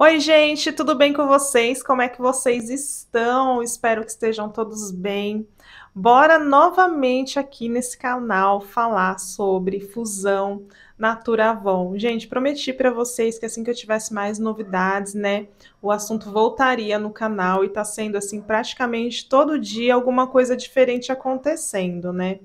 Oi, gente, tudo bem com vocês? Como é que vocês estão? Espero que estejam todos bem. Bora novamente aqui nesse canal falar sobre fusão Naturavon. Gente, prometi para vocês que assim que eu tivesse mais novidades, né, o assunto voltaria no canal e tá sendo assim praticamente todo dia alguma coisa diferente acontecendo, né?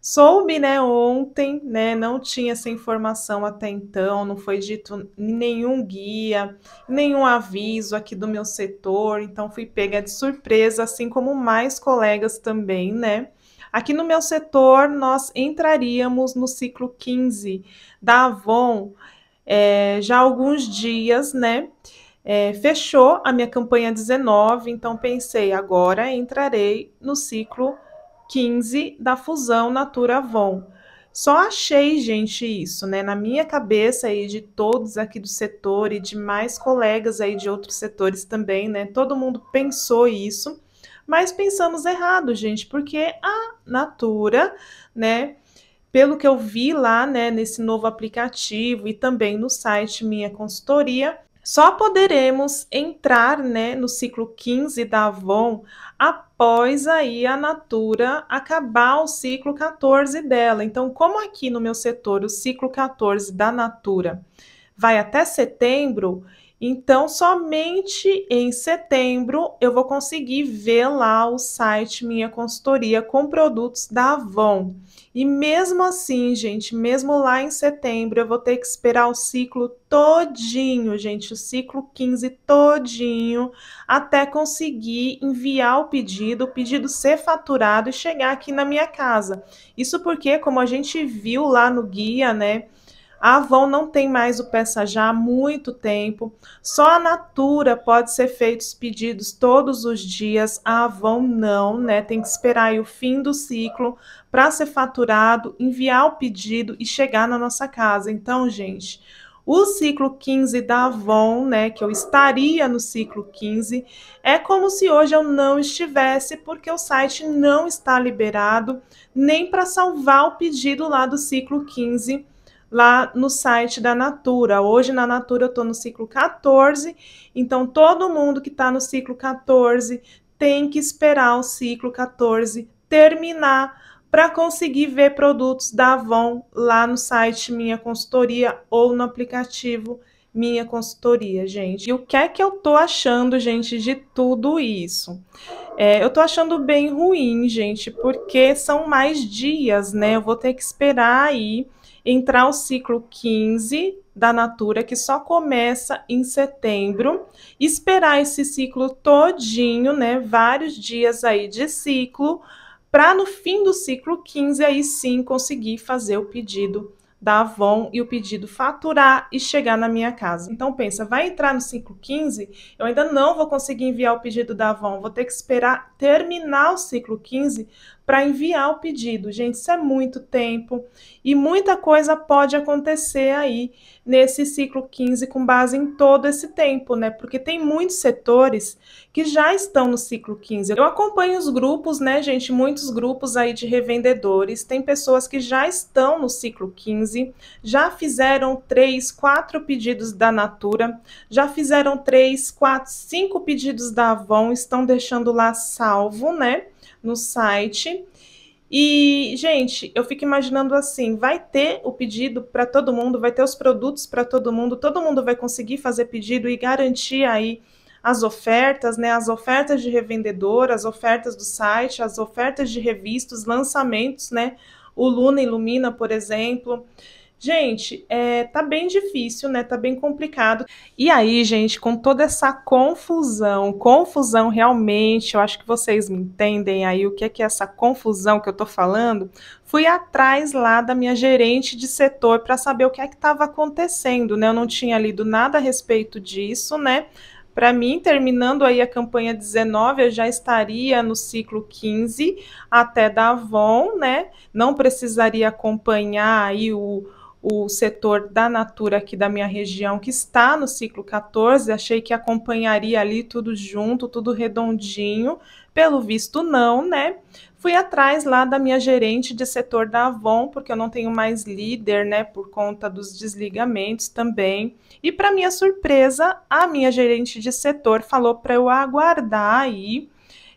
Soube, né, ontem, né, não tinha essa informação até então, não foi dito nenhum guia, nenhum aviso aqui do meu setor, então fui pega de surpresa, assim como mais colegas também, né? Aqui no meu setor, nós entraríamos no ciclo 15 da Avon é, já há alguns dias, né? É, fechou a minha campanha 19, então pensei, agora entrarei no ciclo 15 15 da fusão Natura-Avon. Só achei, gente, isso, né? Na minha cabeça aí de todos aqui do setor e de mais colegas aí de outros setores também, né? Todo mundo pensou isso, mas pensamos errado, gente, porque a Natura, né? Pelo que eu vi lá, né, nesse novo aplicativo e também no site Minha Consultoria, só poderemos entrar né, no ciclo 15 da Avon após aí a Natura acabar o ciclo 14 dela. Então, como aqui no meu setor o ciclo 14 da Natura vai até setembro, então, somente em setembro eu vou conseguir ver lá o site Minha Consultoria com produtos da Avon. E mesmo assim, gente, mesmo lá em setembro, eu vou ter que esperar o ciclo todinho, gente, o ciclo 15 todinho, até conseguir enviar o pedido, o pedido ser faturado e chegar aqui na minha casa. Isso porque, como a gente viu lá no guia, né? A Avon não tem mais o peça já há muito tempo. Só a Natura pode ser feitos pedidos todos os dias. A Avon não, né? Tem que esperar o fim do ciclo para ser faturado, enviar o pedido e chegar na nossa casa. Então, gente, o ciclo 15 da Avon, né, que eu estaria no ciclo 15, é como se hoje eu não estivesse, porque o site não está liberado nem para salvar o pedido lá do ciclo 15 lá no site da Natura. Hoje na Natura eu estou no ciclo 14, então todo mundo que está no ciclo 14 tem que esperar o ciclo 14 terminar para conseguir ver produtos da Avon lá no site Minha Consultoria ou no aplicativo Minha Consultoria, gente. E o que é que eu tô achando, gente, de tudo isso? É, eu tô achando bem ruim, gente, porque são mais dias, né? Eu vou ter que esperar aí entrar o ciclo 15 da Natura, que só começa em setembro, esperar esse ciclo todinho, né, vários dias aí de ciclo, para no fim do ciclo 15 aí sim conseguir fazer o pedido da Avon e o pedido faturar e chegar na minha casa. Então pensa, vai entrar no ciclo 15, eu ainda não vou conseguir enviar o pedido da Avon, vou ter que esperar terminar o ciclo 15 para enviar o pedido. Gente, isso é muito tempo e muita coisa pode acontecer aí nesse ciclo 15 com base em todo esse tempo, né? Porque tem muitos setores que já estão no ciclo 15. Eu acompanho os grupos, né, gente? Muitos grupos aí de revendedores. Tem pessoas que já estão no ciclo 15, já fizeram três, quatro pedidos da Natura, já fizeram três, quatro, cinco pedidos da Avon, estão deixando lá salvo, né? no site. E, gente, eu fico imaginando assim: vai ter o pedido para todo mundo, vai ter os produtos para todo mundo, todo mundo vai conseguir fazer pedido e garantir aí as ofertas, né? As ofertas de revendedor, as ofertas do site, as ofertas de revistas, lançamentos, né? O Luna Ilumina, por exemplo. Gente, é, tá bem difícil, né? Tá bem complicado. E aí, gente, com toda essa confusão, confusão realmente, eu acho que vocês me entendem aí o que é que é essa confusão que eu tô falando. Fui atrás lá da minha gerente de setor para saber o que é que estava acontecendo, né? Eu não tinha lido nada a respeito disso, né? Para mim, terminando aí a campanha 19, eu já estaria no ciclo 15 até da Avon, né? Não precisaria acompanhar aí o o setor da Natura aqui da minha região, que está no ciclo 14, achei que acompanharia ali tudo junto, tudo redondinho, pelo visto não, né? Fui atrás lá da minha gerente de setor da Avon, porque eu não tenho mais líder, né, por conta dos desligamentos também. E para minha surpresa, a minha gerente de setor falou para eu aguardar aí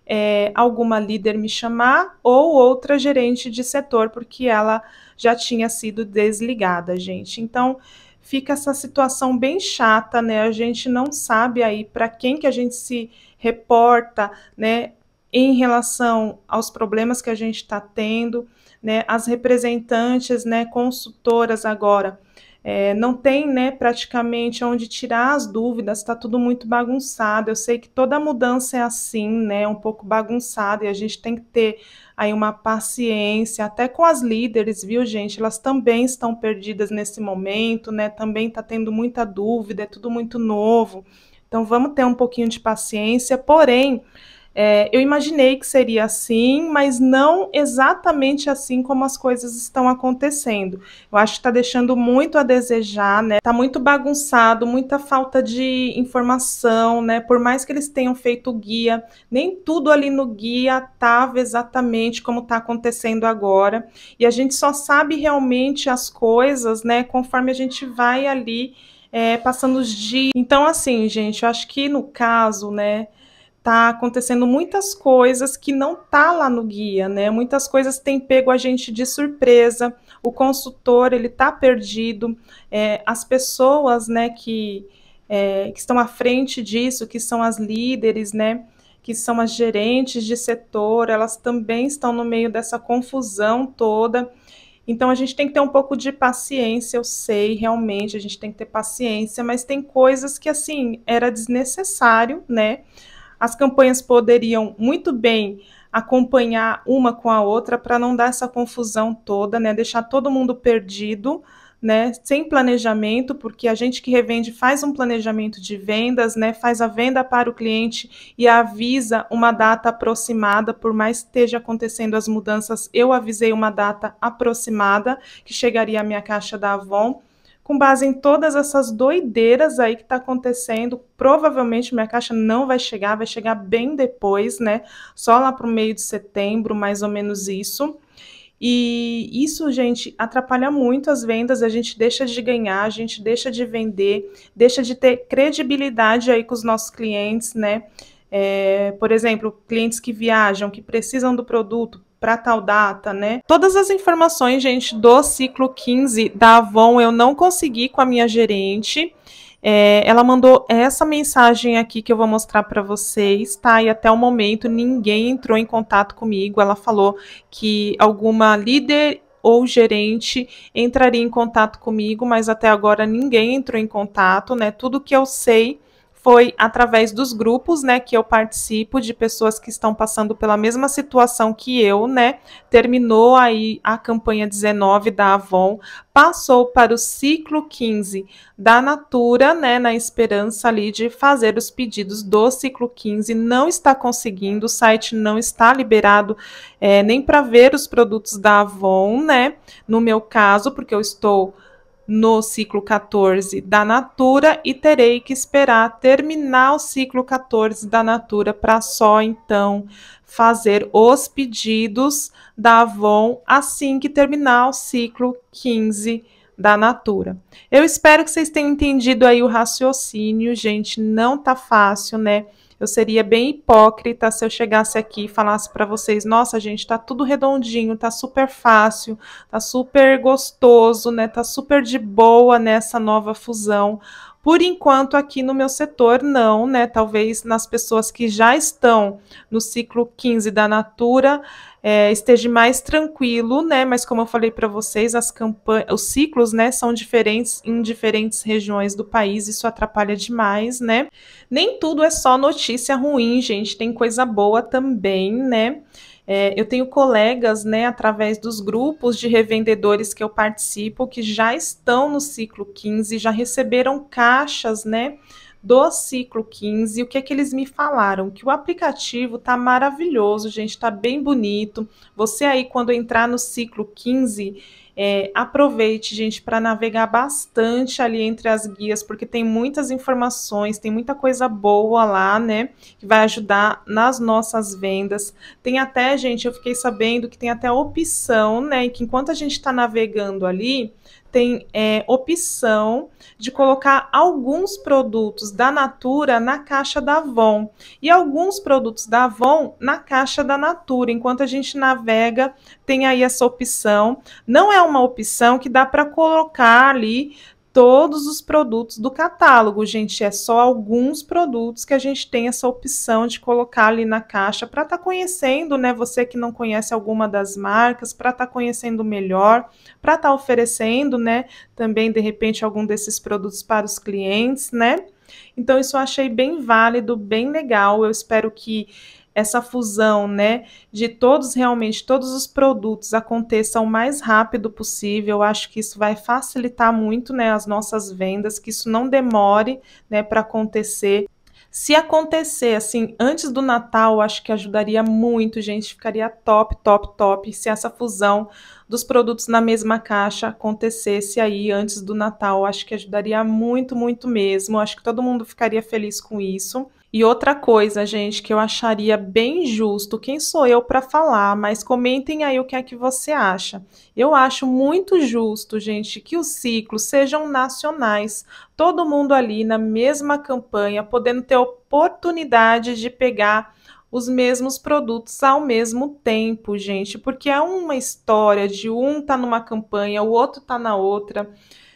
é, alguma líder me chamar ou outra gerente de setor, porque ela já tinha sido desligada, gente. Então, fica essa situação bem chata, né? A gente não sabe aí para quem que a gente se reporta, né? Em relação aos problemas que a gente está tendo, né? As representantes, né? Consultoras agora é, não tem, né, praticamente onde tirar as dúvidas, está tudo muito bagunçado. Eu sei que toda mudança é assim, né, um pouco bagunçada, e a gente tem que ter aí uma paciência, até com as líderes, viu, gente? Elas também estão perdidas nesse momento, né? Também está tendo muita dúvida, é tudo muito novo. Então vamos ter um pouquinho de paciência, porém é, eu imaginei que seria assim, mas não exatamente assim como as coisas estão acontecendo. Eu acho que está deixando muito a desejar, né? Está muito bagunçado, muita falta de informação, né? Por mais que eles tenham feito o guia, nem tudo ali no guia estava exatamente como está acontecendo agora. E a gente só sabe realmente as coisas, né? Conforme a gente vai ali é, passando os dias. Então, assim, gente, eu acho que no caso, né? tá acontecendo muitas coisas que não tá lá no guia, né? Muitas coisas têm pego a gente de surpresa. O consultor ele tá perdido. É, as pessoas, né, que é, que estão à frente disso, que são as líderes, né? Que são as gerentes de setor, elas também estão no meio dessa confusão toda. Então a gente tem que ter um pouco de paciência, eu sei, realmente a gente tem que ter paciência, mas tem coisas que assim era desnecessário, né? as campanhas poderiam muito bem acompanhar uma com a outra para não dar essa confusão toda, né? Deixar todo mundo perdido, né? Sem planejamento, porque a gente que revende faz um planejamento de vendas, né? Faz a venda para o cliente e avisa uma data aproximada, por mais que esteja acontecendo as mudanças, eu avisei uma data aproximada que chegaria à minha caixa da Avon com base em todas essas doideiras aí que está acontecendo, provavelmente minha caixa não vai chegar, vai chegar bem depois, né? Só lá para o meio de setembro, mais ou menos isso. E isso, gente, atrapalha muito as vendas, a gente deixa de ganhar, a gente deixa de vender, deixa de ter credibilidade aí com os nossos clientes, né? É, por exemplo, clientes que viajam, que precisam do produto, para tal data, né? Todas as informações, gente, do ciclo 15 da Avon eu não consegui com a minha gerente. É, ela mandou essa mensagem aqui que eu vou mostrar para vocês, tá? E até o momento ninguém entrou em contato comigo. Ela falou que alguma líder ou gerente entraria em contato comigo, mas até agora ninguém entrou em contato, né? Tudo que eu sei foi através dos grupos, né, que eu participo de pessoas que estão passando pela mesma situação que eu, né? Terminou aí a campanha 19 da Avon, passou para o ciclo 15 da Natura, né, na esperança ali de fazer os pedidos do ciclo 15, não está conseguindo, o site não está liberado é, nem para ver os produtos da Avon, né? No meu caso, porque eu estou no ciclo 14 da Natura e terei que esperar terminar o ciclo 14 da Natura para só então fazer os pedidos da Avon assim que terminar o ciclo 15 da Natura. Eu espero que vocês tenham entendido aí o raciocínio, gente, não tá fácil, né? Eu seria bem hipócrita se eu chegasse aqui e falasse para vocês: nossa, gente, tá tudo redondinho, tá super fácil, tá super gostoso, né? Tá super de boa nessa nova fusão. Por enquanto, aqui no meu setor, não, né? Talvez nas pessoas que já estão no ciclo 15 da Natura é, esteja mais tranquilo, né? Mas como eu falei para vocês, as campanhas, os ciclos, né, são diferentes em diferentes regiões do país, isso atrapalha demais, né? Nem tudo é só notícia ruim, gente, tem coisa boa também, né? É, eu tenho colegas, né, através dos grupos de revendedores que eu participo, que já estão no ciclo 15, já receberam caixas, né, do ciclo 15. O que é que eles me falaram? Que o aplicativo tá maravilhoso, gente, tá bem bonito. Você aí, quando entrar no ciclo 15, é, aproveite, gente, para navegar bastante ali entre as guias, porque tem muitas informações, tem muita coisa boa lá, né? Que vai ajudar nas nossas vendas. Tem até, gente, eu fiquei sabendo que tem até opção, né? Que enquanto a gente está navegando ali, tem é, opção de colocar alguns produtos da Natura na caixa da Avon e alguns produtos da Avon na caixa da Natura. Enquanto a gente navega, tem aí essa opção. Não é uma opção que dá para colocar ali todos os produtos do catálogo, gente. É só alguns produtos que a gente tem essa opção de colocar ali na caixa para estar tá conhecendo, né? Você que não conhece alguma das marcas, para estar tá conhecendo melhor, para estar tá oferecendo, né? Também, de repente, algum desses produtos para os clientes, né? Então, isso eu achei bem válido, bem legal. Eu espero que essa fusão, né, de todos realmente todos os produtos aconteça o mais rápido possível. Eu acho que isso vai facilitar muito, né, as nossas vendas, que isso não demore, né, para acontecer. Se acontecer assim antes do Natal, acho que ajudaria muito, gente, ficaria top, top, top se essa fusão dos produtos na mesma caixa acontecesse aí antes do Natal. Acho que ajudaria muito, muito mesmo. Acho que todo mundo ficaria feliz com isso. E outra coisa, gente, que eu acharia bem justo, quem sou eu para falar, mas comentem aí o que é que você acha. Eu acho muito justo, gente, que os ciclos sejam nacionais, todo mundo ali na mesma campanha, podendo ter oportunidade de pegar os mesmos produtos ao mesmo tempo, gente, porque é uma história de um tá numa campanha, o outro tá na outra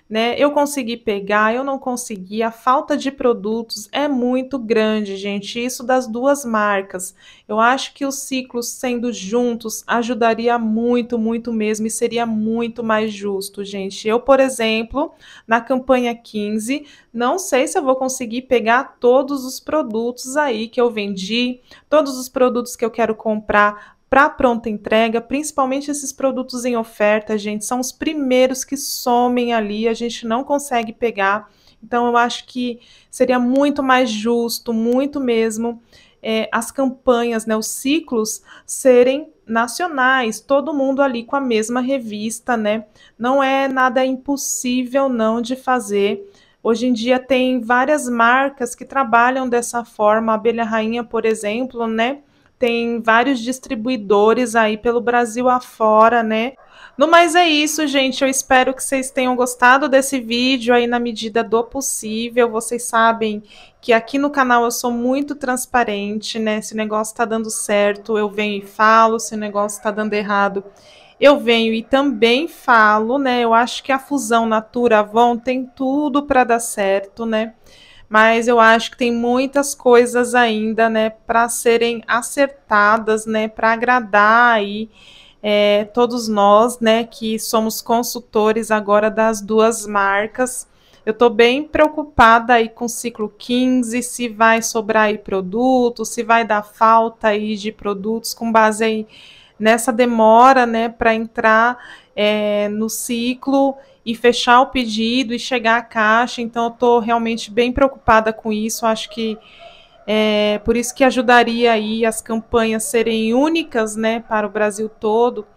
né? Eu consegui pegar, eu não consegui. A falta de produtos é muito grande, gente. Isso das duas marcas. Eu acho que os ciclos sendo juntos ajudaria muito, muito mesmo e seria muito mais justo, gente. Eu, por exemplo, na campanha 15, não sei se eu vou conseguir pegar todos os produtos aí que eu vendi, todos os produtos que eu quero comprar para pronta entrega, principalmente esses produtos em oferta, gente, são os primeiros que somem ali, a gente não consegue pegar. Então, eu acho que seria muito mais justo, muito mesmo, é, as campanhas, né, os ciclos serem nacionais, todo mundo ali com a mesma revista, né? Não é nada impossível não de fazer. Hoje em dia tem várias marcas que trabalham dessa forma, a Abelha Rainha, por exemplo, né? tem vários distribuidores aí pelo Brasil afora, né? No mais é isso, gente. Eu espero que vocês tenham gostado desse vídeo aí na medida do possível. Vocês sabem que aqui no canal eu sou muito transparente, né? Se o negócio tá dando certo, eu venho e falo. Se o negócio tá dando errado, eu venho e também falo, né? Eu acho que a fusão Natura Avon tem tudo para dar certo, né? mas eu acho que tem muitas coisas ainda, né, para serem acertadas, né, para agradar aí é, todos nós, né, que somos consultores agora das duas marcas. Eu estou bem preocupada aí com o ciclo 15, se vai sobrar aí produto, se vai dar falta aí de produtos com base aí nessa demora, né, para entrar é, no ciclo e fechar o pedido e chegar à caixa. Então, eu estou realmente bem preocupada com isso. Acho que é por isso que ajudaria aí as campanhas serem únicas, né, para o Brasil todo.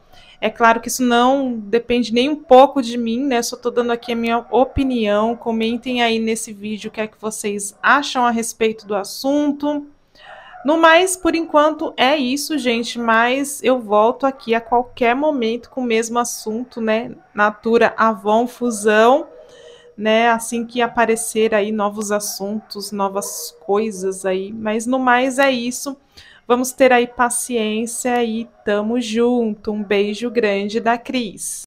É claro que isso não depende nem um pouco de mim, né? Só estou dando aqui a minha opinião. Comentem aí nesse vídeo o que é que vocês acham a respeito do assunto. No mais, por enquanto é isso, gente, mas eu volto aqui a qualquer momento com o mesmo assunto, né? Natura, Avon, fusão, né? Assim que aparecer aí novos assuntos, novas coisas aí, mas no mais é isso. Vamos ter aí paciência e tamo junto. Um beijo grande da Cris.